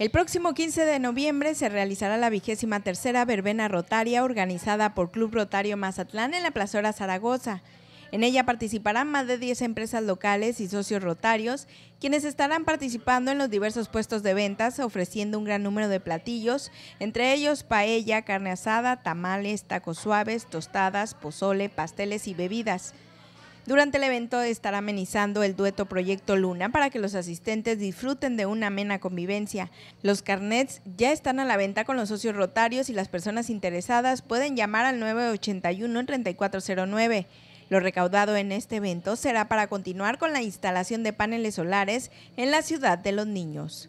El próximo 15 de noviembre se realizará la vigésima tercera verbena rotaria organizada por Club Rotario Mazatlán en la plazora Zaragoza. En ella participarán más de 10 empresas locales y socios rotarios, quienes estarán participando en los diversos puestos de ventas, ofreciendo un gran número de platillos, entre ellos paella, carne asada, tamales, tacos suaves, tostadas, pozole, pasteles y bebidas. Durante el evento estará amenizando el dueto Proyecto Luna para que los asistentes disfruten de una amena convivencia. Los carnets ya están a la venta con los socios rotarios y las personas interesadas pueden llamar al 981-3409. Lo recaudado en este evento será para continuar con la instalación de paneles solares en la ciudad de los niños.